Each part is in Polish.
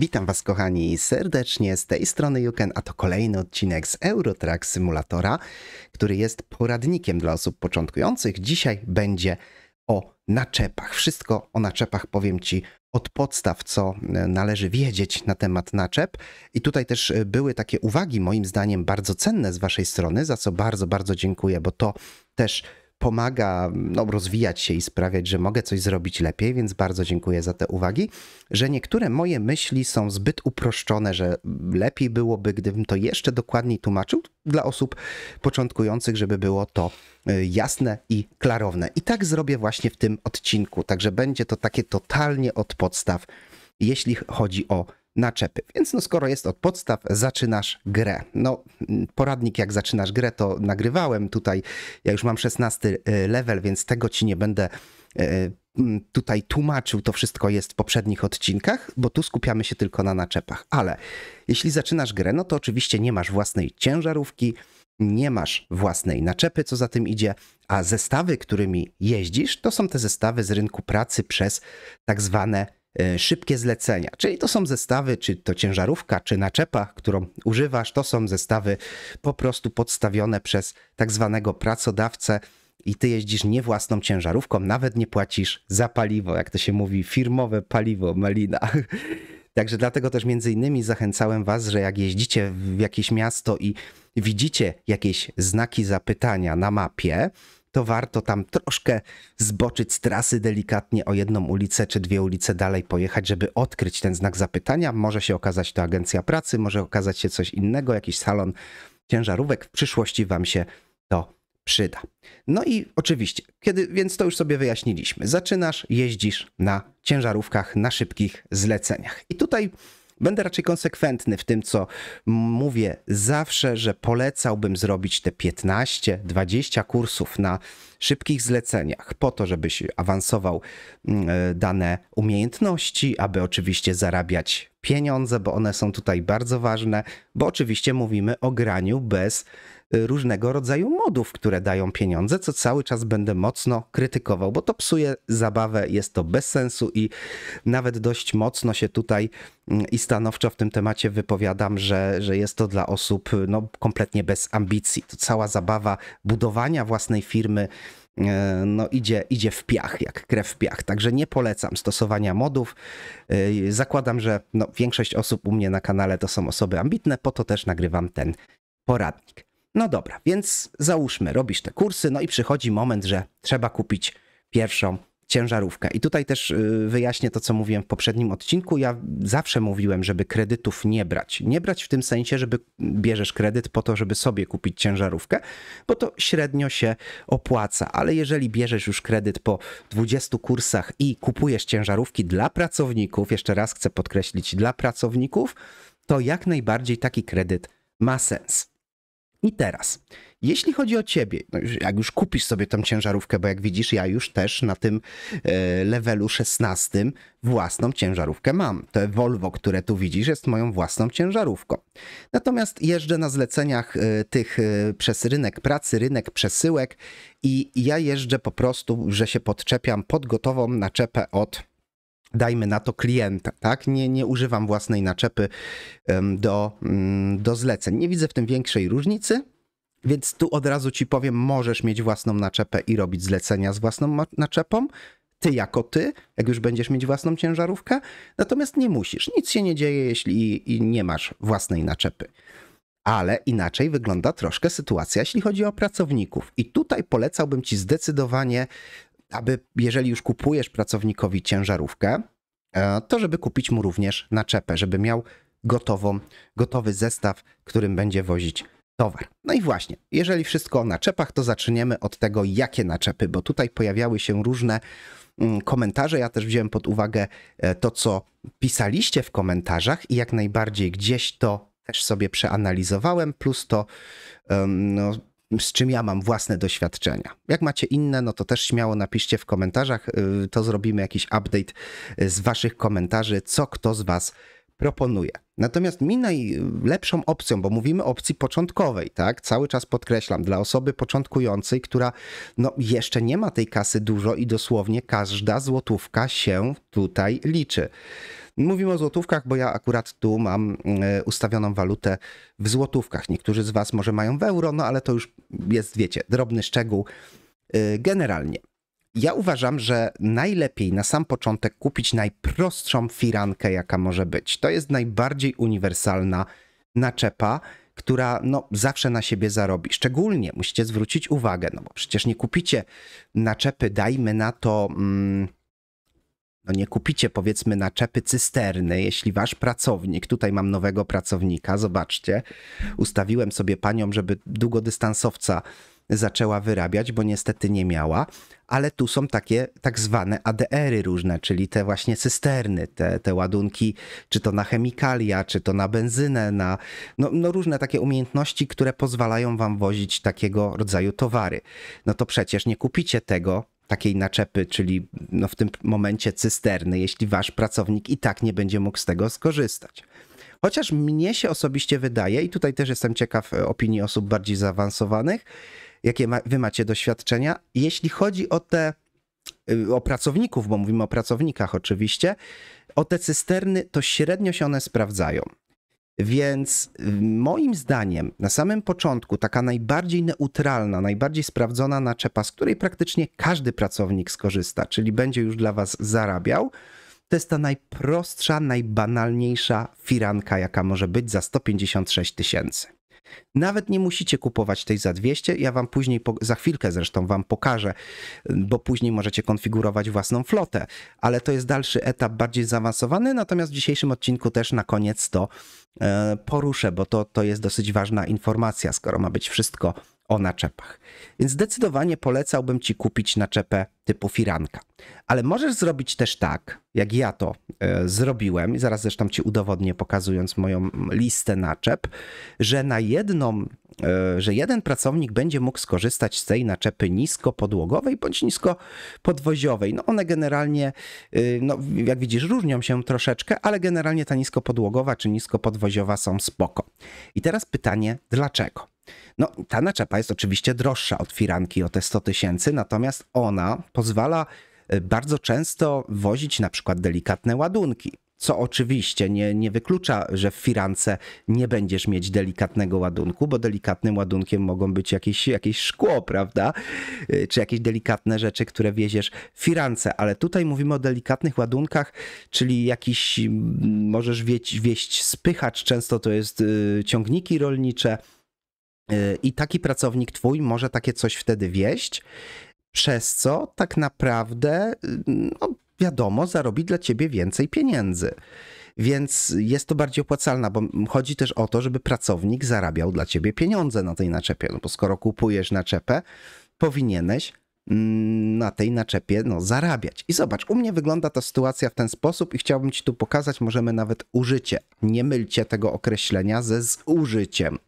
Witam Was, kochani, serdecznie z tej strony Juken, a to kolejny odcinek z Eurotrack Simulatora, który jest poradnikiem dla osób początkujących. Dzisiaj będzie o naczepach. Wszystko o naczepach powiem Ci od podstaw, co należy wiedzieć na temat naczep. I tutaj też były takie uwagi, moim zdaniem, bardzo cenne z Waszej strony, za co bardzo, bardzo dziękuję, bo to też pomaga no, rozwijać się i sprawiać, że mogę coś zrobić lepiej, więc bardzo dziękuję za te uwagi, że niektóre moje myśli są zbyt uproszczone, że lepiej byłoby, gdybym to jeszcze dokładniej tłumaczył dla osób początkujących, żeby było to y, jasne i klarowne. I tak zrobię właśnie w tym odcinku, także będzie to takie totalnie od podstaw, jeśli chodzi o naczepy. Więc no skoro jest od podstaw, zaczynasz grę. No poradnik jak zaczynasz grę to nagrywałem tutaj, ja już mam 16 e, level, więc tego ci nie będę e, tutaj tłumaczył, to wszystko jest w poprzednich odcinkach, bo tu skupiamy się tylko na naczepach. Ale jeśli zaczynasz grę, no to oczywiście nie masz własnej ciężarówki, nie masz własnej naczepy, co za tym idzie, a zestawy, którymi jeździsz, to są te zestawy z rynku pracy przez tak zwane E, szybkie zlecenia. Czyli to są zestawy, czy to ciężarówka, czy naczepa, którą używasz, to są zestawy po prostu podstawione przez tak zwanego pracodawcę i ty jeździsz nie własną ciężarówką, nawet nie płacisz za paliwo, jak to się mówi, firmowe paliwo, melina. Także dlatego też między innymi zachęcałem was, że jak jeździcie w jakieś miasto i widzicie jakieś znaki zapytania na mapie, to warto tam troszkę zboczyć z trasy delikatnie o jedną ulicę czy dwie ulice dalej pojechać, żeby odkryć ten znak zapytania. Może się okazać to agencja pracy, może okazać się coś innego, jakiś salon ciężarówek. W przyszłości Wam się to przyda. No i oczywiście, kiedy, więc to już sobie wyjaśniliśmy. Zaczynasz, jeździsz na ciężarówkach, na szybkich zleceniach. I tutaj Będę raczej konsekwentny w tym, co mówię zawsze, że polecałbym zrobić te 15-20 kursów na szybkich zleceniach, po to, żebyś awansował mm, e, dane umiejętności, aby oczywiście zarabiać pieniądze, bo one są tutaj bardzo ważne, bo oczywiście mówimy o graniu bez różnego rodzaju modów, które dają pieniądze, co cały czas będę mocno krytykował, bo to psuje zabawę, jest to bez sensu i nawet dość mocno się tutaj mm, i stanowczo w tym temacie wypowiadam, że, że jest to dla osób no, kompletnie bez ambicji. To cała zabawa budowania własnej firmy e, no, idzie, idzie w piach, jak krew w piach. Także nie polecam stosowania modów. E, zakładam, że no, większość osób u mnie na kanale to są osoby ambitne, po to też nagrywam ten poradnik. No dobra, więc załóżmy, robisz te kursy, no i przychodzi moment, że trzeba kupić pierwszą ciężarówkę. I tutaj też y, wyjaśnię to, co mówiłem w poprzednim odcinku. Ja zawsze mówiłem, żeby kredytów nie brać. Nie brać w tym sensie, żeby bierzesz kredyt po to, żeby sobie kupić ciężarówkę, bo to średnio się opłaca. Ale jeżeli bierzesz już kredyt po 20 kursach i kupujesz ciężarówki dla pracowników, jeszcze raz chcę podkreślić, dla pracowników, to jak najbardziej taki kredyt ma sens. I teraz, jeśli chodzi o ciebie, no jak już kupisz sobie tą ciężarówkę, bo jak widzisz, ja już też na tym e, levelu 16 własną ciężarówkę mam. to Volvo, które tu widzisz, jest moją własną ciężarówką. Natomiast jeżdżę na zleceniach e, tych e, przez rynek pracy, rynek przesyłek i ja jeżdżę po prostu, że się podczepiam pod gotową naczepę od dajmy na to klienta, tak? Nie, nie używam własnej naczepy do, mm, do zleceń. Nie widzę w tym większej różnicy. Więc tu od razu ci powiem, możesz mieć własną naczepę i robić zlecenia z własną naczepą, ty jako ty, jak już będziesz mieć własną ciężarówkę, natomiast nie musisz. Nic się nie dzieje, jeśli nie masz własnej naczepy. Ale inaczej wygląda troszkę sytuacja, jeśli chodzi o pracowników. I tutaj polecałbym ci zdecydowanie aby jeżeli już kupujesz pracownikowi ciężarówkę, e, to żeby kupić mu również naczepę, żeby miał gotową, gotowy zestaw, którym będzie wozić towar. No i właśnie, jeżeli wszystko o naczepach, to zaczniemy od tego, jakie naczepy, bo tutaj pojawiały się różne mm, komentarze. Ja też wziąłem pod uwagę e, to, co pisaliście w komentarzach i jak najbardziej gdzieś to też sobie przeanalizowałem, plus to no, z czym ja mam własne doświadczenia. Jak macie inne, no to też śmiało napiszcie w komentarzach, y, to zrobimy jakiś update y, z waszych komentarzy, co kto z was proponuje. Natomiast mi najlepszą opcją, bo mówimy o opcji początkowej, tak? Cały czas podkreślam, dla osoby początkującej, która no, jeszcze nie ma tej kasy dużo i dosłownie każda złotówka się tutaj liczy. Mówimy o złotówkach, bo ja akurat tu mam e, ustawioną walutę w złotówkach. Niektórzy z Was może mają w euro, no ale to już jest, wiecie, drobny szczegół. E, generalnie, ja uważam, że najlepiej na sam początek kupić najprostszą firankę, jaka może być. To jest najbardziej uniwersalna naczepa, która no, zawsze na siebie zarobi. Szczególnie musicie zwrócić uwagę, no bo przecież nie kupicie naczepy, dajmy na to. Mm, no nie kupicie powiedzmy naczepy cysterny, jeśli wasz pracownik, tutaj mam nowego pracownika, zobaczcie, ustawiłem sobie panią, żeby długodystansowca zaczęła wyrabiać, bo niestety nie miała, ale tu są takie tak zwane ADR-y różne, czyli te właśnie cysterny, te, te ładunki, czy to na chemikalia, czy to na benzynę, na no, no różne takie umiejętności, które pozwalają wam wozić takiego rodzaju towary. No to przecież nie kupicie tego takiej naczepy, czyli no w tym momencie cysterny, jeśli wasz pracownik i tak nie będzie mógł z tego skorzystać. Chociaż mnie się osobiście wydaje, i tutaj też jestem ciekaw e, opinii osób bardziej zaawansowanych, jakie ma, wy macie doświadczenia, jeśli chodzi o te, y, o pracowników, bo mówimy o pracownikach oczywiście, o te cysterny, to średnio się one sprawdzają. Więc moim zdaniem na samym początku taka najbardziej neutralna, najbardziej sprawdzona naczepa, z której praktycznie każdy pracownik skorzysta, czyli będzie już dla Was zarabiał, to jest ta najprostsza, najbanalniejsza firanka, jaka może być za 156 tysięcy. Nawet nie musicie kupować tej za 200, ja wam później, za chwilkę zresztą wam pokażę, bo później możecie konfigurować własną flotę, ale to jest dalszy etap bardziej zaawansowany, natomiast w dzisiejszym odcinku też na koniec to e, poruszę, bo to, to jest dosyć ważna informacja, skoro ma być wszystko o naczepach. Więc zdecydowanie polecałbym Ci kupić naczepę typu firanka. Ale możesz zrobić też tak, jak ja to e, zrobiłem, i zaraz zresztą Ci udowodnię, pokazując moją listę naczep, że na jedną, e, że jeden pracownik będzie mógł skorzystać z tej naczepy niskopodłogowej bądź niskopodwoziowej. No one generalnie, e, no jak widzisz, różnią się troszeczkę, ale generalnie ta niskopodłogowa czy niskopodwoziowa są spoko. I teraz pytanie, dlaczego? No, ta naczapa jest oczywiście droższa od firanki o te 100 tysięcy, natomiast ona pozwala e, bardzo często wozić na przykład delikatne ładunki. Co oczywiście nie, nie wyklucza, że w firance nie będziesz mieć delikatnego ładunku, bo delikatnym ładunkiem mogą być jakieś, jakieś szkło, prawda? E, czy jakieś delikatne rzeczy, które wieziesz w firance. Ale tutaj mówimy o delikatnych ładunkach, czyli jakiś możesz wieść, wieść spychacz, często to jest e, ciągniki rolnicze Y, I taki pracownik twój może takie coś wtedy wieść, przez co tak naprawdę, y, no wiadomo, zarobi dla ciebie więcej pieniędzy. Więc jest to bardziej opłacalne, bo chodzi też o to, żeby pracownik zarabiał dla ciebie pieniądze na tej naczepie. No bo skoro kupujesz naczepę, powinieneś mm, na tej naczepie no, zarabiać. I zobacz, u mnie wygląda ta sytuacja w ten sposób i chciałbym Ci tu pokazać, możemy nawet użycie. Nie mylcie tego określenia ze zużyciem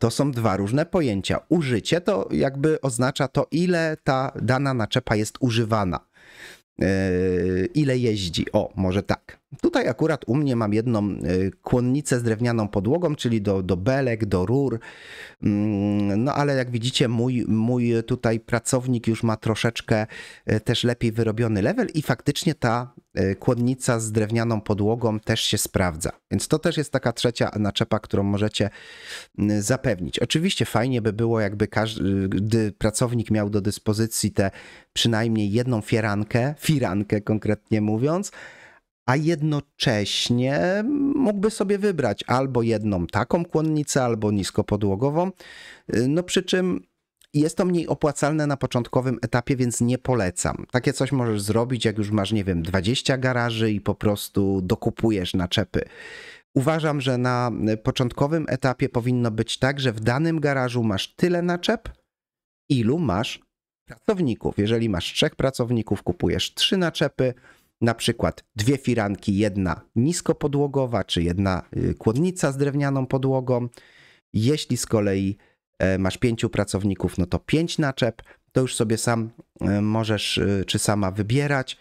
to są dwa różne pojęcia. Użycie to jakby oznacza to, ile ta dana naczepa jest używana. Yy, ile jeździ? O, może tak. Tutaj akurat u mnie mam jedną y, kłonnicę z drewnianą podłogą, czyli do, do belek, do rur. Mm, no ale jak widzicie, mój, mój tutaj pracownik już ma troszeczkę y, też lepiej wyrobiony level i faktycznie ta y, kłonnica z drewnianą podłogą też się sprawdza. Więc to też jest taka trzecia naczepa, którą możecie zapewnić. Oczywiście fajnie by było, jakby każdy, gdy pracownik miał do dyspozycji te przynajmniej jedną fierankę, firankę konkretnie mówiąc, a jednocześnie mógłby sobie wybrać albo jedną taką kłonnicę, albo niskopodłogową. Y, no przy czym jest to mniej opłacalne na początkowym etapie, więc nie polecam. Takie coś możesz zrobić, jak już masz, nie wiem, 20 garaży i po prostu dokupujesz naczepy. Uważam, że na początkowym etapie powinno być tak, że w danym garażu masz tyle naczep, ilu masz pracowników. Jeżeli masz trzech pracowników, kupujesz trzy naczepy, na przykład dwie firanki, jedna niskopodłogowa, czy jedna kłodnica y, z drewnianą podłogą. Jeśli z kolei e, masz pięciu pracowników, no to pięć naczep, to już sobie sam e, możesz y, czy sama wybierać.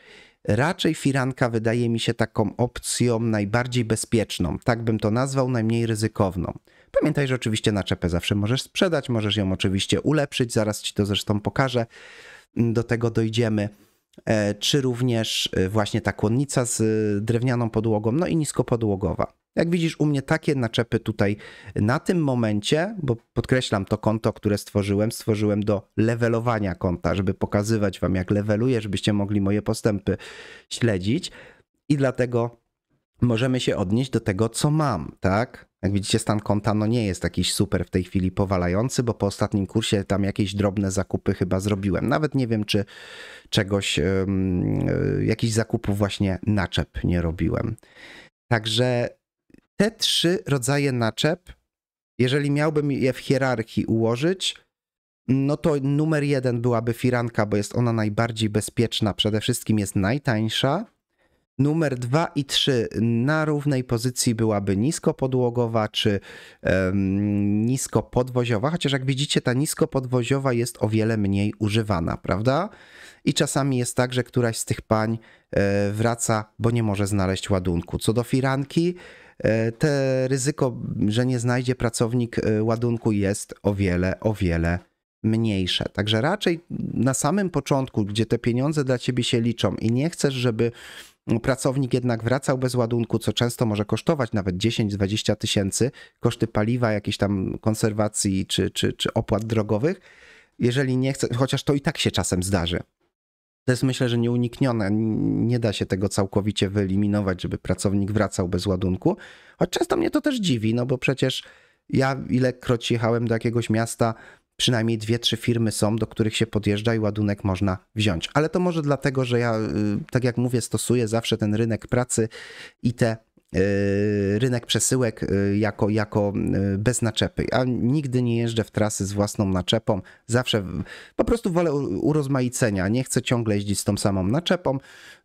Raczej firanka wydaje mi się taką opcją najbardziej bezpieczną, tak bym to nazwał, najmniej ryzykowną. Pamiętaj, że oczywiście naczepę zawsze możesz sprzedać, możesz ją oczywiście ulepszyć, zaraz ci to zresztą pokażę, do tego dojdziemy E, czy również e, właśnie ta kłonnica z e, drewnianą podłogą, no i niskopodłogowa. Jak widzisz, u mnie takie naczepy tutaj na tym momencie, bo podkreślam to konto, które stworzyłem, stworzyłem do levelowania konta, żeby pokazywać wam jak leveluję, żebyście mogli moje postępy śledzić i dlatego możemy się odnieść do tego, co mam, tak? Jak widzicie, stan konta no nie jest jakiś super w tej chwili powalający, bo po ostatnim kursie tam jakieś drobne zakupy chyba zrobiłem. Nawet nie wiem, czy czegoś, um, jakichś zakupów właśnie naczep nie robiłem. Także te trzy rodzaje naczep, jeżeli miałbym je w hierarchii ułożyć, no to numer jeden byłaby firanka, bo jest ona najbardziej bezpieczna, przede wszystkim jest najtańsza. Numer 2 i 3 na równej pozycji byłaby niskopodłogowa czy um, niskopodwoziowa, chociaż jak widzicie ta niskopodwoziowa jest o wiele mniej używana, prawda? I czasami jest tak, że któraś z tych pań e, wraca, bo nie może znaleźć ładunku. Co do firanki, e, te ryzyko, że nie znajdzie pracownik e, ładunku jest o wiele, o wiele mniejsze. Także raczej na samym początku, gdzie te pieniądze dla ciebie się liczą i nie chcesz, żeby Pracownik jednak wracał bez ładunku, co często może kosztować nawet 10-20 tysięcy, koszty paliwa, jakiejś tam konserwacji czy, czy, czy opłat drogowych. Jeżeli nie chce, chociaż to i tak się czasem zdarzy. To jest myślę, że nieuniknione. Nie da się tego całkowicie wyeliminować, żeby pracownik wracał bez ładunku. Choć często mnie to też dziwi, no bo przecież ja ilekroć jechałem do jakiegoś miasta przynajmniej dwie, trzy firmy są, do których się podjeżdża i ładunek można wziąć. Ale to może dlatego, że ja, y, tak jak mówię, stosuję zawsze ten rynek pracy i te y, rynek przesyłek y, jako, jako bez naczepy. Ja nigdy nie jeżdżę w trasy z własną naczepą. Zawsze po prostu wolę urozmaicenia. Nie chcę ciągle jeździć z tą samą naczepą.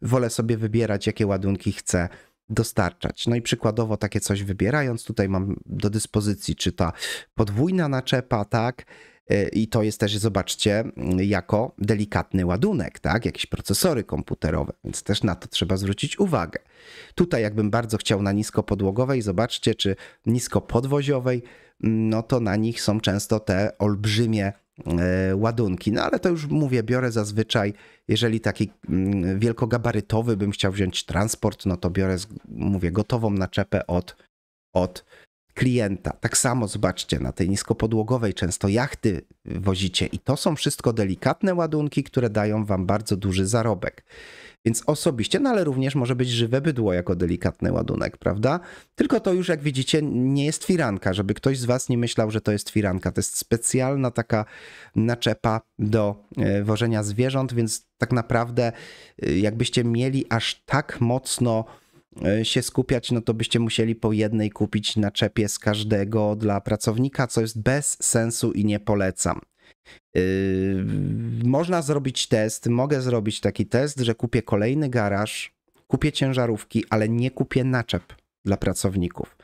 Wolę sobie wybierać, jakie ładunki chcę dostarczać. No i przykładowo takie coś wybierając, tutaj mam do dyspozycji czy ta podwójna naczepa, tak, E, I to jest też, zobaczcie, mm, jako delikatny ładunek, tak? Jakieś procesory komputerowe, więc też na to trzeba zwrócić uwagę. Tutaj, jakbym bardzo chciał na niskopodłogowej, zobaczcie, czy niskopodwoziowej, mm, no to na nich są często te olbrzymie e, ładunki. No ale to już mówię, biorę zazwyczaj, jeżeli taki mm, wielkogabarytowy bym chciał wziąć transport, no to biorę, mówię, gotową naczepę od, od klienta. Tak samo zobaczcie, na tej niskopodłogowej często jachty wozicie i to są wszystko delikatne ładunki, które dają wam bardzo duży zarobek. Więc osobiście, no ale również może być żywe bydło jako delikatny ładunek, prawda? Tylko to już, jak widzicie, nie jest firanka, żeby ktoś z was nie myślał, że to jest firanka. To jest specjalna taka naczepa do e, wożenia zwierząt, więc tak naprawdę e, jakbyście mieli aż tak mocno E, się skupiać, no to byście musieli po jednej kupić naczepie z każdego dla pracownika, co jest bez sensu i nie polecam. Yy, można zrobić test, mogę zrobić taki test, że kupię kolejny garaż, kupię ciężarówki, ale nie kupię naczep dla pracowników.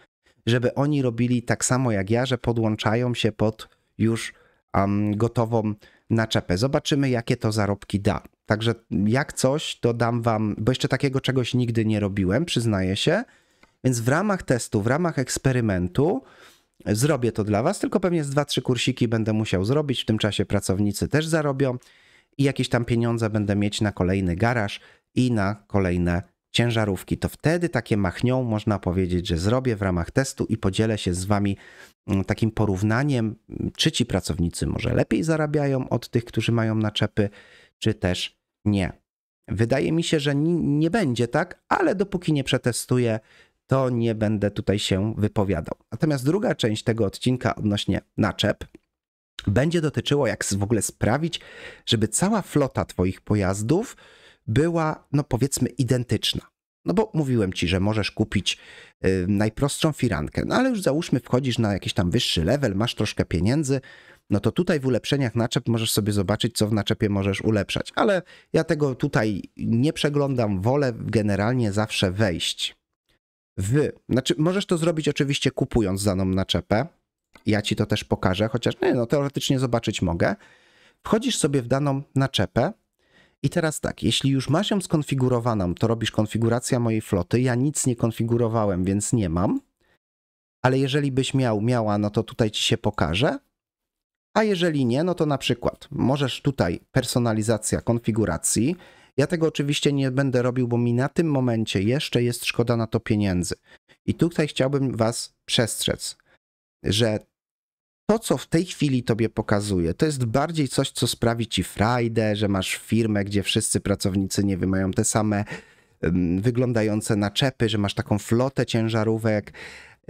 Żeby oni robili tak samo jak ja, że podłączają się pod już um, gotową naczepę. Zobaczymy, jakie to zarobki da. Także jak coś, to dam wam, bo jeszcze takiego czegoś nigdy nie robiłem, przyznaję się. Więc w ramach testu, w ramach eksperymentu zrobię to dla was, tylko pewnie z 2-3 kursiki będę musiał zrobić. W tym czasie pracownicy też zarobią i jakieś tam pieniądze będę mieć na kolejny garaż i na kolejne ciężarówki. To wtedy takie machnią można powiedzieć, że zrobię w ramach testu i podzielę się z wami mm, takim porównaniem, czy ci pracownicy może lepiej zarabiają od tych, którzy mają naczepy, czy też nie. Wydaje mi się, że nie będzie tak, ale dopóki nie przetestuję, to nie będę tutaj się wypowiadał. Natomiast druga część tego odcinka odnośnie naczep będzie dotyczyło, jak w ogóle sprawić, żeby cała flota Twoich pojazdów była, no powiedzmy, identyczna. No bo mówiłem ci, że możesz kupić y, najprostszą firankę, no ale już załóżmy, wchodzisz na jakiś tam wyższy level, masz troszkę pieniędzy, no to tutaj w ulepszeniach naczep możesz sobie zobaczyć, co w naczepie możesz ulepszać. Ale ja tego tutaj nie przeglądam, wolę generalnie zawsze wejść w. Znaczy, możesz to zrobić oczywiście kupując daną naczepę. Ja ci to też pokażę, chociaż nie, no teoretycznie zobaczyć mogę. Wchodzisz sobie w daną naczepę. I teraz tak, jeśli już masz ją skonfigurowaną, to robisz konfiguracja mojej floty. Ja nic nie konfigurowałem, więc nie mam. Ale jeżeli byś miał, miała, no to tutaj ci się pokaże. A jeżeli nie, no to na przykład możesz tutaj personalizacja konfiguracji. Ja tego oczywiście nie będę robił, bo mi na tym momencie jeszcze jest szkoda na to pieniędzy. I tutaj chciałbym Was przestrzec, że to, co w tej chwili Tobie pokazuje, to jest bardziej coś, co sprawi Ci frajdę, że masz firmę, gdzie wszyscy pracownicy, nie wiem, mają te same wyglądające naczepy, że masz taką flotę ciężarówek,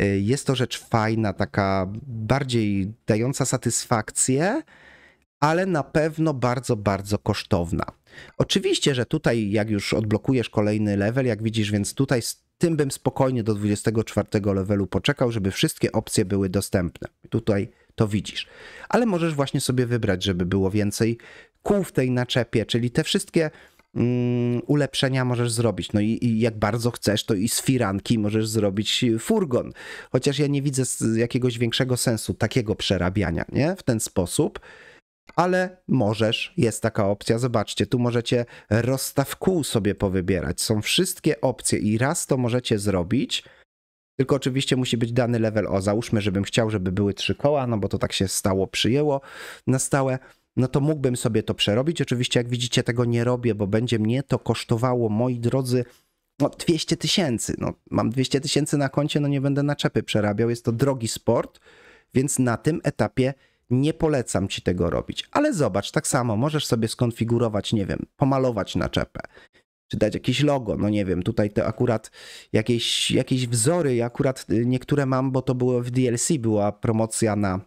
E, jest to rzecz fajna, taka bardziej dająca satysfakcję, ale na pewno bardzo, bardzo kosztowna. Oczywiście, że tutaj, jak już odblokujesz kolejny level, jak widzisz, więc tutaj z tym bym spokojnie do 24 levelu poczekał, żeby wszystkie opcje były dostępne. Tutaj to widzisz. Ale możesz właśnie sobie wybrać, żeby było więcej kół w tej naczepie, czyli te wszystkie Mm, ulepszenia możesz zrobić. No i, i, jak bardzo chcesz, to i z firanki możesz zrobić furgon. Chociaż ja nie widzę jakiegoś większego sensu takiego przerabiania, nie? W ten sposób. Ale możesz, jest taka opcja. Zobaczcie, tu możecie rozstaw kół sobie powybierać. Są wszystkie opcje i raz to możecie zrobić. Tylko oczywiście musi być dany level. O, załóżmy, żebym chciał, żeby były trzy koła, no bo to tak się stało, przyjęło na stałe no to mógłbym sobie to przerobić. Oczywiście, jak widzicie, tego nie robię, bo będzie mnie to kosztowało, moi drodzy, no 200 tysięcy. No, mam 200 tysięcy na koncie, no nie będę na czepy przerabiał. Jest to drogi sport, więc na tym etapie nie polecam ci tego robić. Ale zobacz, tak samo możesz sobie skonfigurować, nie wiem, pomalować na czepę czy dać jakieś logo, no nie wiem, tutaj to akurat jakieś, jakieś wzory, ja akurat y, niektóre mam, bo to było w DLC, była promocja na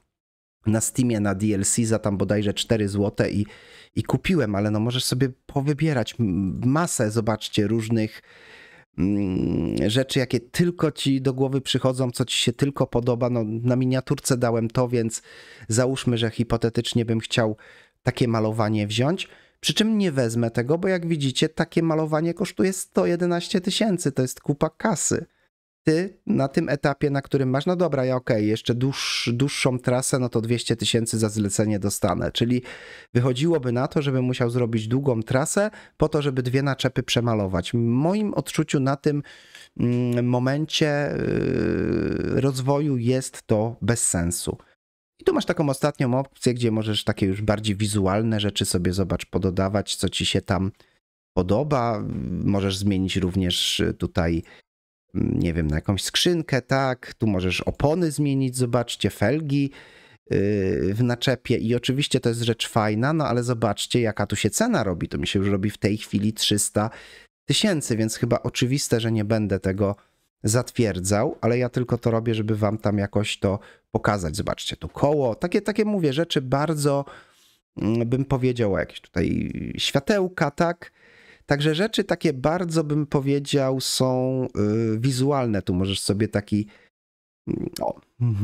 na Steamie na DLC za tam bodajże 4 zł i, i kupiłem, ale no możesz sobie powybierać masę, zobaczcie, różnych mm, rzeczy, jakie tylko ci do głowy przychodzą, co ci się tylko podoba. No, na miniaturce dałem to, więc załóżmy, że hipotetycznie bym chciał takie malowanie wziąć. Przy czym nie wezmę tego, bo jak widzicie, takie malowanie kosztuje 111 tysięcy. To jest kupa kasy ty na tym etapie, na którym masz, no dobra, ja okej, okay, jeszcze dłuż, dłuższą trasę, no to 200 tysięcy za zlecenie dostanę. Czyli wychodziłoby na to, żebym musiał zrobić długą trasę po to, żeby dwie naczepy przemalować. W moim odczuciu na tym mm, momencie yy, rozwoju jest to bez sensu. I tu masz taką ostatnią opcję, gdzie możesz takie już bardziej wizualne rzeczy sobie zobacz, pododawać, co ci się tam podoba. Możesz zmienić również y, tutaj nie wiem, na jakąś skrzynkę, tak, tu możesz opony zmienić, zobaczcie, felgi yy, w naczepie i oczywiście to jest rzecz fajna, no ale zobaczcie, jaka tu się cena robi, to mi się już robi w tej chwili 300 tysięcy, więc chyba oczywiste, że nie będę tego zatwierdzał, ale ja tylko to robię, żeby wam tam jakoś to pokazać. Zobaczcie, tu koło, takie, takie mówię, rzeczy bardzo mm, bym powiedział, jakieś tutaj światełka, tak? Także rzeczy takie bardzo bym powiedział są y, wizualne. Tu możesz sobie taki no,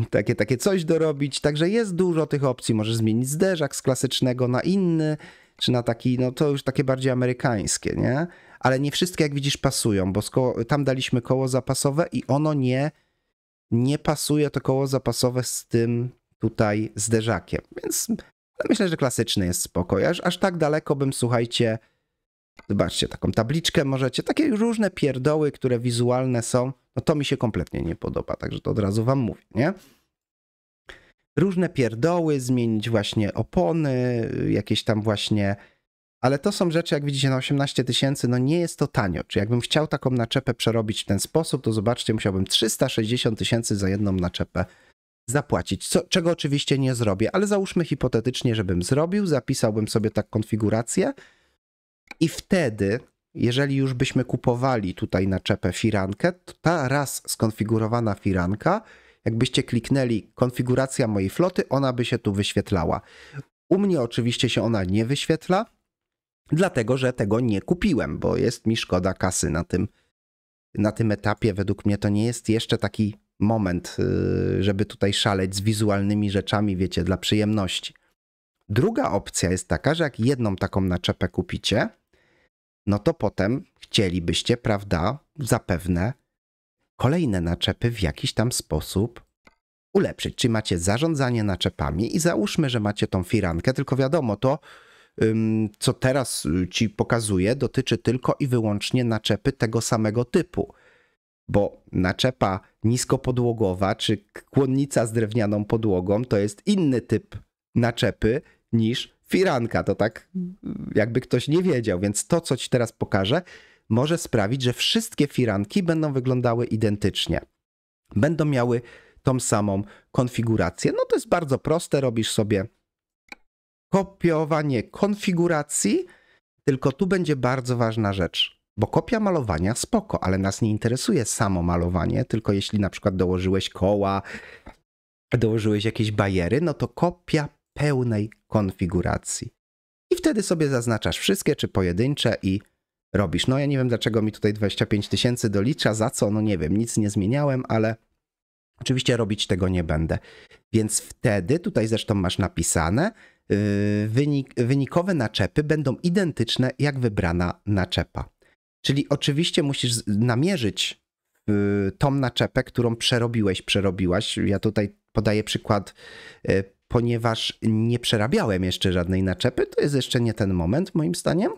takie, takie coś dorobić. Także jest dużo tych opcji. Możesz zmienić zderzak z klasycznego na inny, czy na taki, no to już takie bardziej amerykańskie, nie? Ale nie wszystkie, jak widzisz, pasują, bo tam daliśmy koło zapasowe i ono nie, nie pasuje to koło zapasowe z tym tutaj zderzakiem. Więc myślę, że klasyczny jest spoko. Aż, aż tak daleko bym, słuchajcie, Zobaczcie, taką tabliczkę możecie, takie różne pierdoły, które wizualne są, no to mi się kompletnie nie podoba, także to od razu wam mówię, nie? Różne pierdoły, zmienić właśnie opony, y, jakieś tam właśnie, ale to są rzeczy, jak widzicie, na 18 tysięcy, no nie jest to tanio. Czy jakbym chciał taką naczepę przerobić w ten sposób, to zobaczcie, musiałbym 360 tysięcy za jedną naczepę zapłacić, co, czego oczywiście nie zrobię, ale załóżmy hipotetycznie, żebym zrobił, zapisałbym sobie tak konfigurację, i wtedy, jeżeli już byśmy kupowali tutaj na czepę firankę, to ta raz skonfigurowana firanka, jakbyście kliknęli konfiguracja mojej floty, ona by się tu wyświetlała. U mnie oczywiście się ona nie wyświetla, dlatego że tego nie kupiłem, bo jest mi szkoda kasy na tym, na tym etapie. Według mnie to nie jest jeszcze taki moment, y, żeby tutaj szaleć z wizualnymi rzeczami, wiecie, dla przyjemności. Druga opcja jest taka, że jak jedną taką naczepę kupicie, no to potem chcielibyście, prawda, zapewne kolejne naczepy w jakiś tam sposób ulepszyć. Czy macie zarządzanie naczepami i załóżmy, że macie tą firankę, tylko wiadomo, to co teraz y, ci pokazuję, dotyczy tylko i wyłącznie naczepy tego samego typu. Bo naczepa niskopodłogowa czy kłonnica z drewnianą podłogą to jest inny typ naczepy niż firanka. To tak jakby ktoś nie wiedział, więc to, co ci teraz pokażę, może sprawić, że wszystkie firanki będą wyglądały identycznie. Będą miały tą samą konfigurację. No to jest bardzo proste, robisz sobie kopiowanie konfiguracji, tylko tu będzie bardzo ważna rzecz, bo kopia malowania spoko, ale nas nie interesuje samo malowanie, tylko jeśli na przykład dołożyłeś koła, dołożyłeś jakieś bajery, no to kopia pełnej konfiguracji. I wtedy sobie zaznaczasz wszystkie, czy pojedyncze i robisz. No ja nie wiem, dlaczego mi tutaj 25 tysięcy dolicza, za co, no nie wiem, nic nie zmieniałem, ale oczywiście robić tego nie będę. Więc wtedy, tutaj zresztą masz napisane, yy, wynik, wynikowe naczepy będą identyczne jak wybrana naczepa. Czyli oczywiście musisz namierzyć yy, tą naczepę, którą przerobiłeś, przerobiłaś. Ja tutaj podaję przykład yy, ponieważ nie przerabiałem jeszcze żadnej naczepy, to jest jeszcze nie ten moment moim zdaniem.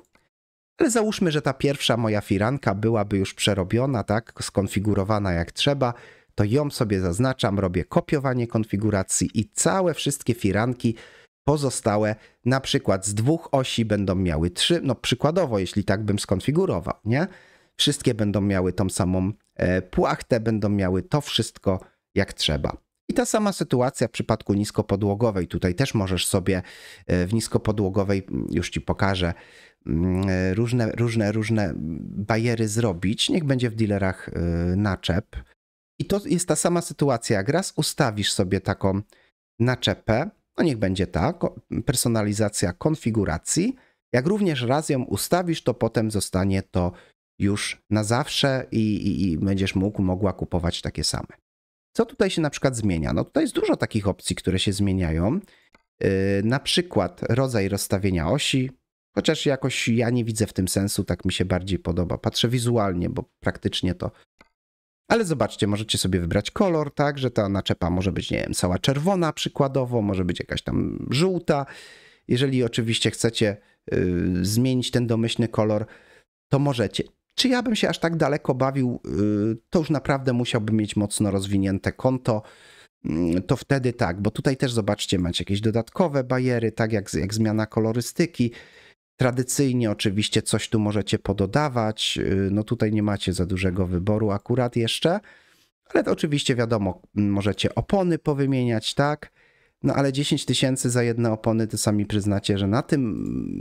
Ale załóżmy, że ta pierwsza moja firanka byłaby już przerobiona, tak, skonfigurowana jak trzeba, to ją sobie zaznaczam, robię kopiowanie konfiguracji i całe wszystkie firanki pozostałe, na przykład z dwóch osi będą miały trzy, no przykładowo, jeśli tak bym skonfigurował, nie? Wszystkie będą miały tą samą e, płachtę, będą miały to wszystko jak trzeba. I ta sama sytuacja w przypadku niskopodłogowej. Tutaj też możesz sobie e, w niskopodłogowej, mm, już ci pokażę, mm, e, różne, różne, różne bariery zrobić. Niech będzie w dealerach e, naczep. I to jest ta sama sytuacja, jak raz ustawisz sobie taką naczepę, no niech będzie tak, personalizacja konfiguracji. Jak również raz ją ustawisz, to potem zostanie to już na zawsze i, i, i będziesz mógł, mogła kupować takie same. Co tutaj się na przykład zmienia? No tutaj jest dużo takich opcji, które się zmieniają. Yy, na przykład rodzaj rozstawienia osi, chociaż jakoś ja nie widzę w tym sensu, tak mi się bardziej podoba. Patrzę wizualnie, bo praktycznie to. Ale zobaczcie, możecie sobie wybrać kolor, tak, że ta naczepa może być, nie wiem, cała czerwona przykładowo, może być jakaś tam żółta. Jeżeli oczywiście chcecie yy, zmienić ten domyślny kolor, to możecie. Czy ja bym się aż tak daleko bawił, y, to już naprawdę musiałbym mieć mocno rozwinięte konto. Mm, to wtedy tak, bo tutaj też zobaczcie, macie jakieś dodatkowe bariery, tak jak, jak zmiana kolorystyki. Tradycyjnie oczywiście coś tu możecie pododawać. Y, no tutaj nie macie za dużego wyboru akurat jeszcze, ale to oczywiście wiadomo, możecie opony powymieniać, tak? No ale 10 tysięcy za jedne opony, to sami przyznacie, że na tym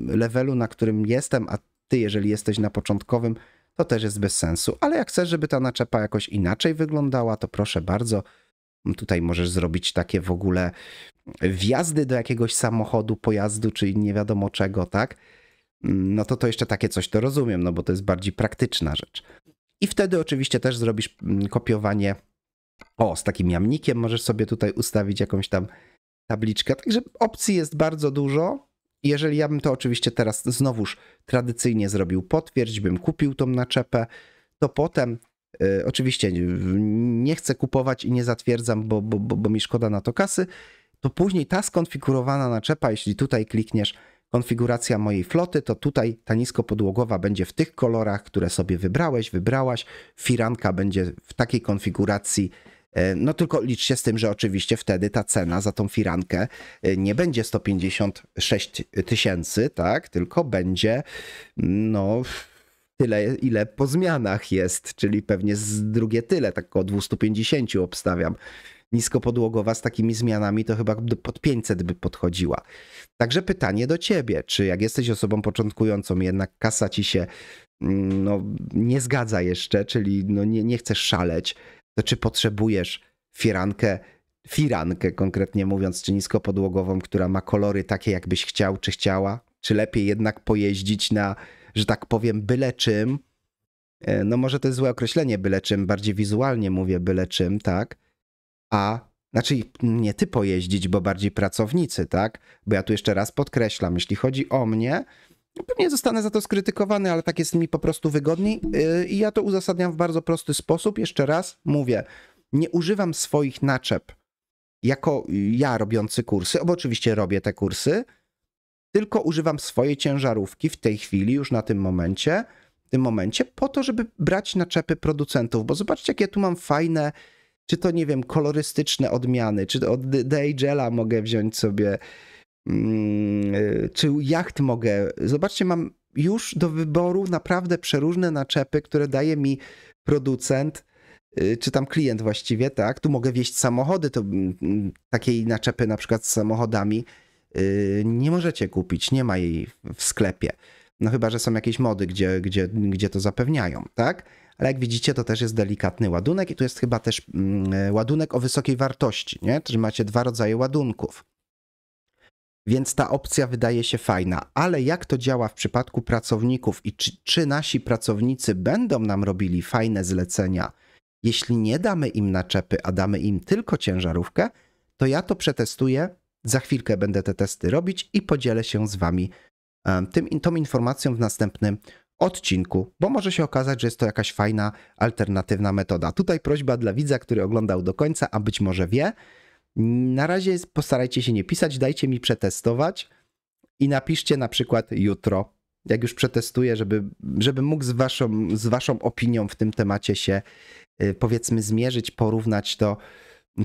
mm, levelu, na którym jestem, a ty jeżeli jesteś na początkowym, to też jest bez sensu. Ale jak chcesz, żeby ta naczepa jakoś inaczej wyglądała, to proszę bardzo. Tutaj możesz zrobić takie w ogóle wjazdy do jakiegoś samochodu, pojazdu, czy nie wiadomo czego, tak? No to to jeszcze takie coś to rozumiem, no bo to jest bardziej praktyczna rzecz. I wtedy oczywiście też zrobisz mm, kopiowanie. O, z takim jamnikiem możesz sobie tutaj ustawić jakąś tam tabliczkę. Także opcji jest bardzo dużo. Jeżeli ja bym to oczywiście teraz znowuż tradycyjnie zrobił, potwierdź, bym kupił tą naczepę, to potem y, oczywiście nie chcę kupować i nie zatwierdzam, bo, bo, bo, bo mi szkoda na to kasy, to później ta skonfigurowana naczepa, jeśli tutaj klikniesz konfiguracja mojej floty, to tutaj ta niskopodłogowa będzie w tych kolorach, które sobie wybrałeś, wybrałaś, firanka będzie w takiej konfiguracji, E, no tylko licz się z tym, że oczywiście wtedy ta cena za tą firankę e, nie będzie 156 tysięcy, tak, tylko będzie no tyle, ile po zmianach jest, czyli pewnie z drugie tyle, tak około 250 obstawiam. Niskopodłogowa z takimi zmianami to chyba pod 500 by podchodziła. Także pytanie do ciebie, czy jak jesteś osobą początkującą, jednak kasa ci się mm, no, nie zgadza jeszcze, czyli no, nie, nie chcesz szaleć, to czy potrzebujesz firankę, firankę konkretnie mówiąc, czy niskopodłogową, która ma kolory takie, jakbyś chciał czy chciała? Czy lepiej jednak pojeździć na, że tak powiem, byle czym? E, no może to jest złe określenie byle czym, bardziej wizualnie mówię byle czym, tak? A znaczy, nie ty pojeździć, bo bardziej pracownicy, tak? Bo ja tu jeszcze raz podkreślam, jeśli chodzi o mnie, no, pewnie zostanę za to skrytykowany, ale tak jest mi po prostu wygodniej yy, i ja to uzasadniam w bardzo prosty sposób. Jeszcze raz mówię, nie używam swoich naczep jako yy, ja robiący kursy, bo oczywiście robię te kursy, tylko używam swojej ciężarówki w tej chwili, już na tym momencie, w tym momencie, po to, żeby brać naczepy producentów, bo zobaczcie, jakie ja tu mam fajne, czy to nie wiem, kolorystyczne odmiany, czy od Daygela mogę wziąć sobie Mm, y, czy jacht mogę. Zobaczcie, mam już do wyboru naprawdę przeróżne naczepy, które daje mi producent, y, czy tam klient właściwie, tak? Tu mogę wieść samochody, to mm, mm, takiej naczepy na przykład z samochodami y, nie możecie kupić, nie ma jej w sklepie. No chyba, że są jakieś mody, gdzie, gdzie, gdzie to zapewniają, tak? Ale jak widzicie, to też jest delikatny ładunek i tu jest chyba też e, ładunek o wysokiej wartości, nie? Czyli macie dwa rodzaje ładunków więc ta opcja wydaje się fajna. Ale jak to działa w przypadku pracowników i czy, czy nasi pracownicy będą nam robili fajne zlecenia, jeśli nie damy im naczepy, a damy im tylko ciężarówkę, to ja to przetestuję. Za chwilkę będę te testy robić i podzielę się z Wami tym, tą informacją w następnym odcinku, bo może się okazać, że jest to jakaś fajna alternatywna metoda. Tutaj prośba dla widza, który oglądał do końca, a być może wie, na razie postarajcie się nie pisać, dajcie mi przetestować i napiszcie na przykład jutro, jak już przetestuję, żeby, żeby mógł z waszą, z waszą opinią w tym temacie się y, powiedzmy zmierzyć, porównać to,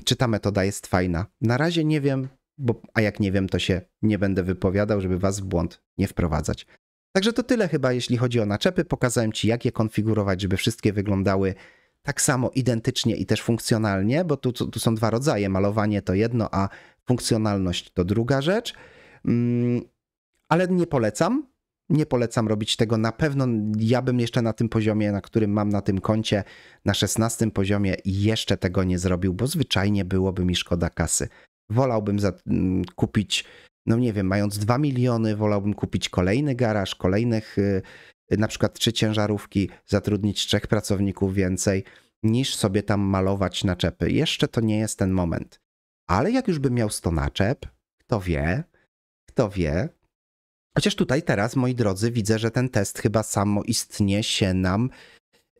czy ta metoda jest fajna. Na razie nie wiem, bo, a jak nie wiem, to się nie będę wypowiadał, żeby was w błąd nie wprowadzać. Także to tyle chyba, jeśli chodzi o naczepy. Pokazałem ci, jak je konfigurować, żeby wszystkie wyglądały tak samo identycznie i też funkcjonalnie, bo tu, tu są dwa rodzaje. Malowanie to jedno, a funkcjonalność to druga rzecz. Mm, ale nie polecam. Nie polecam robić tego. Na pewno ja bym jeszcze na tym poziomie, na którym mam na tym koncie, na 16 poziomie, jeszcze tego nie zrobił, bo zwyczajnie byłoby mi szkoda kasy. Wolałbym za, mm, kupić, no nie wiem, mając 2 miliony, wolałbym kupić kolejny garaż, kolejnych y, Y, na przykład trzy ciężarówki, zatrudnić trzech pracowników więcej, niż sobie tam malować naczepy. Jeszcze to nie jest ten moment. Ale jak już bym miał 100 naczep, kto wie, kto wie. Chociaż tutaj teraz, moi drodzy, widzę, że ten test chyba samoistnie się nam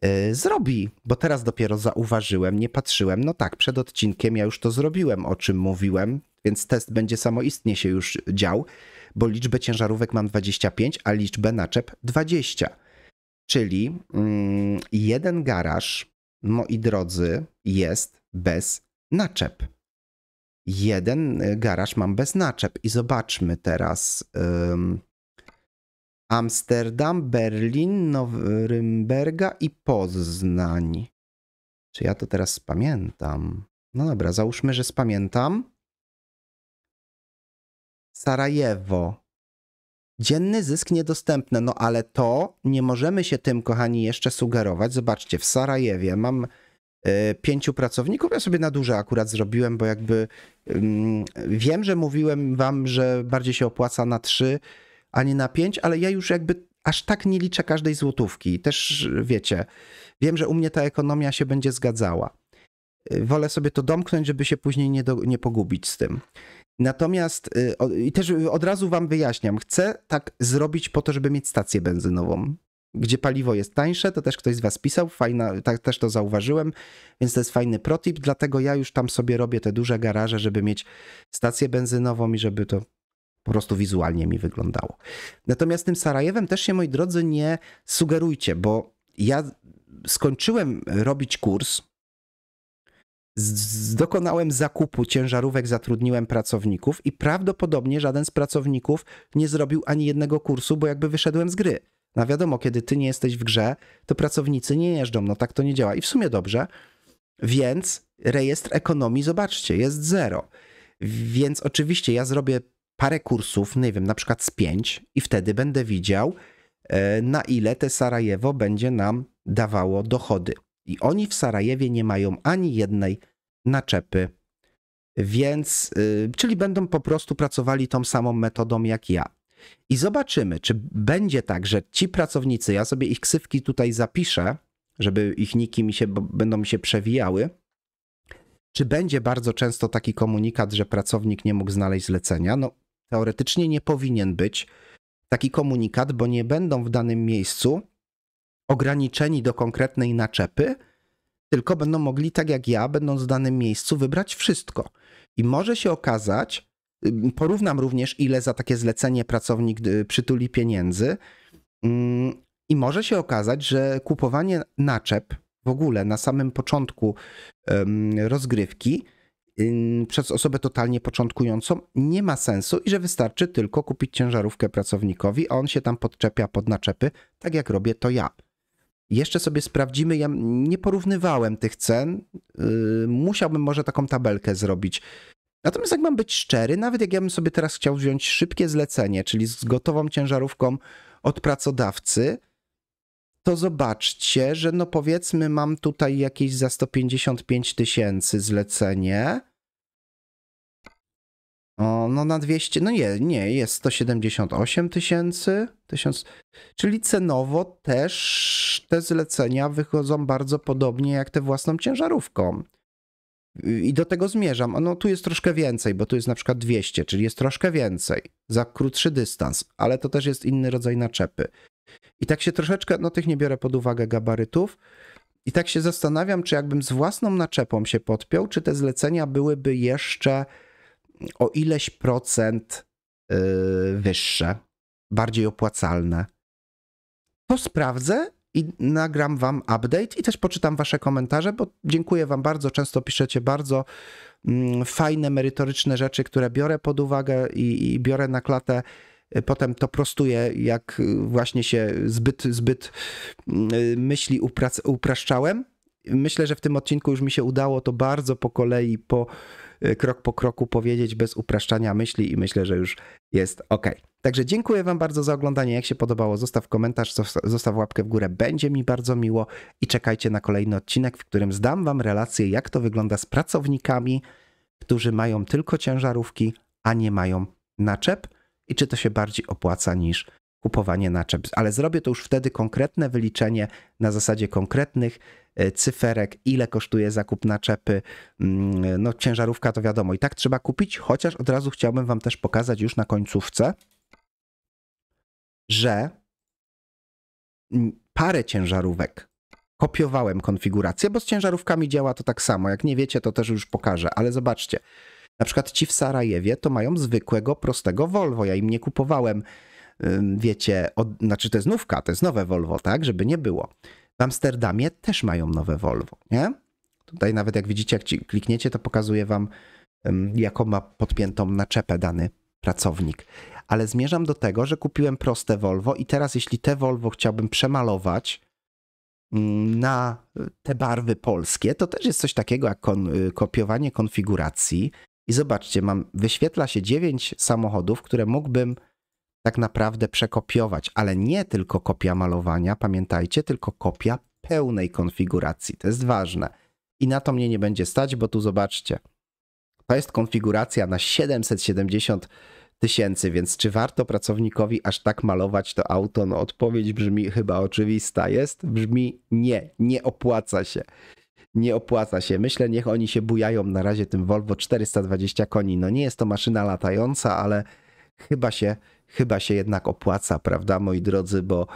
yy, zrobi, bo teraz dopiero zauważyłem, nie patrzyłem. No tak, przed odcinkiem ja już to zrobiłem, o czym mówiłem, więc test będzie samoistnie się już dział bo liczbę ciężarówek mam 25, a liczbę naczep 20. Czyli mm, jeden garaż, moi drodzy, jest bez naczep. Jeden y, garaż mam bez naczep i zobaczmy teraz. Amsterdam, Berlin, Norymberga i Poznań. Czy ja to teraz spamiętam? No dobra, załóżmy, że spamiętam. Sarajewo. Dzienny zysk niedostępny, no ale to nie możemy się tym, kochani, jeszcze sugerować. Zobaczcie, w Sarajewie mam y, pięciu pracowników. Ja sobie na duże akurat zrobiłem, bo jakby wiem, że mówiłem wam, że bardziej się opłaca na trzy, a nie na pięć, ale ja już jakby aż tak nie liczę każdej złotówki. Też wiecie, wiem, że u mnie ta ekonomia się będzie zgadzała. Y, wolę sobie to domknąć, żeby się później nie, do, nie pogubić z tym. Natomiast y, i też y, od razu wam wyjaśniam, chcę tak zrobić po to, żeby mieć stację benzynową, gdzie paliwo jest tańsze, to też ktoś z was pisał, fajna, tak też to zauważyłem, więc to jest fajny protip, dlatego ja już tam sobie robię te duże garaże, żeby mieć stację benzynową i żeby to po prostu wizualnie mi wyglądało. Natomiast tym Sarajewem też się, moi drodzy, nie sugerujcie, bo ja skończyłem robić kurs, dokonałem zakupu ciężarówek, zatrudniłem pracowników i prawdopodobnie żaden z pracowników nie zrobił ani jednego kursu, bo jakby wyszedłem z gry. No wiadomo, kiedy ty nie jesteś w grze, to pracownicy nie jeżdżą, no tak to nie działa. I w sumie dobrze. Więc rejestr ekonomii, zobaczcie, jest zero. Więc oczywiście ja zrobię parę kursów, nie wiem, na przykład z pięć i wtedy będę widział, e, na ile te Sarajewo będzie nam dawało dochody. I oni w Sarajewie nie mają ani jednej naczepy. Więc, y, czyli będą po prostu pracowali tą samą metodą jak ja. I zobaczymy, czy będzie tak, że ci pracownicy, ja sobie ich ksywki tutaj zapiszę, żeby ich niki mi się, będą mi się przewijały. Czy będzie bardzo często taki komunikat, że pracownik nie mógł znaleźć zlecenia? No, teoretycznie nie powinien być taki komunikat, bo nie będą w danym miejscu ograniczeni do konkretnej naczepy, tylko będą mogli, tak jak ja, będąc w danym miejscu, wybrać wszystko. I może się okazać, porównam również, ile za takie zlecenie pracownik y, przytuli pieniędzy, i może się okazać, że kupowanie naczep w ogóle na samym początku rozgrywki przez osobę totalnie początkującą nie ma sensu i że wystarczy tylko kupić ciężarówkę pracownikowi, a on się tam podczepia pod naczepy, tak jak robię to ja. Jeszcze sobie sprawdzimy, ja nie porównywałem tych cen, y, musiałbym może taką tabelkę zrobić. Natomiast jak mam być szczery, nawet jak ja bym sobie teraz chciał wziąć szybkie zlecenie, czyli z gotową ciężarówką od pracodawcy, to zobaczcie, że no powiedzmy mam tutaj jakieś za 155 tysięcy zlecenie, o, no na 200, no nie, nie, jest 178 tysięcy, czyli cenowo też te zlecenia wychodzą bardzo podobnie jak te własną ciężarówką. I do tego zmierzam. No tu jest troszkę więcej, bo tu jest na przykład 200, czyli jest troszkę więcej za krótszy dystans, ale to też jest inny rodzaj naczepy. I tak się troszeczkę, no tych nie biorę pod uwagę gabarytów, i tak się zastanawiam, czy jakbym z własną naczepą się podpiął, czy te zlecenia byłyby jeszcze o ileś procent y, wyższe, bardziej opłacalne. To sprawdzę i nagram wam update i też poczytam wasze komentarze, bo dziękuję wam bardzo, często piszecie bardzo mm, fajne, merytoryczne rzeczy, które biorę pod uwagę i, i biorę na klatę. Y, potem to prostuję, jak właśnie się zbyt, zbyt mm, y, myśli upraszczałem. Myślę, że w tym odcinku już mi się udało to bardzo po kolei, po y, krok po kroku powiedzieć bez upraszczania myśli i myślę, że już jest ok. Także dziękuję Wam bardzo za oglądanie. Jak się podobało, zostaw komentarz, zostaw łapkę w górę. Będzie mi bardzo miło i czekajcie na kolejny odcinek, w którym zdam Wam relację, jak to wygląda z pracownikami, którzy mają tylko ciężarówki, a nie mają naczep i czy to się bardziej opłaca niż kupowanie naczep. Ale zrobię to już wtedy konkretne wyliczenie na zasadzie konkretnych e, cyferek, ile kosztuje zakup naczepy. Mm, no, ciężarówka to wiadomo, i tak trzeba kupić, chociaż od razu chciałbym Wam też pokazać już na końcówce, że parę ciężarówek kopiowałem konfigurację, bo z ciężarówkami działa to tak samo. Jak nie wiecie, to też już pokażę, ale zobaczcie. Na przykład ci w Sarajewie to mają zwykłego, prostego Volvo. Ja im nie kupowałem wiecie, od, znaczy to jest nówka, to jest nowe Volvo, tak, żeby nie było. W Amsterdamie też mają nowe Volvo, nie? Tutaj nawet jak widzicie, jak ci klikniecie, to pokazuje wam, jaką ma podpiętą naczepę dany pracownik. Ale zmierzam do tego, że kupiłem proste Volvo i teraz jeśli te Volvo chciałbym przemalować na y, te barwy polskie, to też jest coś takiego jak kon y, kopiowanie konfiguracji. I zobaczcie, mam, wyświetla się 9 samochodów, które mógłbym tak naprawdę przekopiować, ale nie tylko kopia malowania, pamiętajcie, tylko kopia pełnej konfiguracji. To jest ważne. I na to mnie nie będzie stać, bo tu zobaczcie. To jest konfiguracja na 770 tysięcy, więc czy warto pracownikowi aż tak malować to auto? No odpowiedź brzmi chyba oczywista jest, brzmi nie, nie opłaca się. Nie opłaca się. Myślę, niech oni się bujają na razie tym Volvo 420 koni. No nie jest to maszyna latająca, ale chyba się chyba się jednak opłaca, prawda, moi drodzy, bo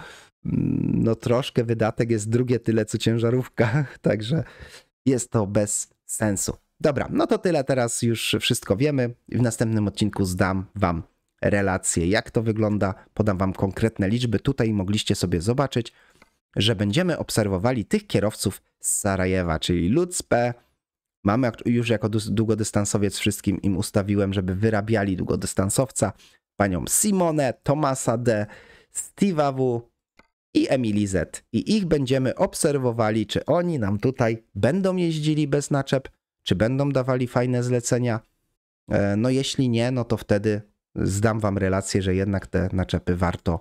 mm, no troszkę wydatek jest drugie tyle co ciężarówka, także jest to bez sensu. Dobra, no to tyle teraz już wszystko wiemy. W następnym odcinku zdam wam relację, jak to wygląda, podam wam konkretne liczby. Tutaj mogliście sobie zobaczyć, że będziemy obserwowali tych kierowców z Sarajewa, czyli Lucpe. Mamy już jako długodystansowiec wszystkim im ustawiłem, żeby wyrabiali długodystansowca panią Simonę, Tomasa D., Steve'a W. i Emily Z. I ich będziemy obserwowali, czy oni nam tutaj będą jeździli bez naczep, czy będą dawali fajne zlecenia. E, no jeśli nie, no to wtedy zdam wam relację, że jednak te naczepy warto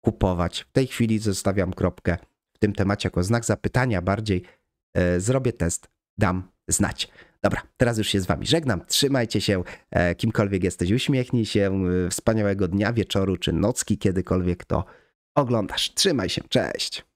kupować. W tej chwili zostawiam kropkę w tym temacie jako znak zapytania bardziej. E, zrobię test, dam znać. Dobra, teraz już się z wami żegnam. Trzymajcie się, e, kimkolwiek jesteś, uśmiechnij się. Wspaniałego dnia, wieczoru czy nocki, kiedykolwiek to oglądasz. Trzymaj się, cześć.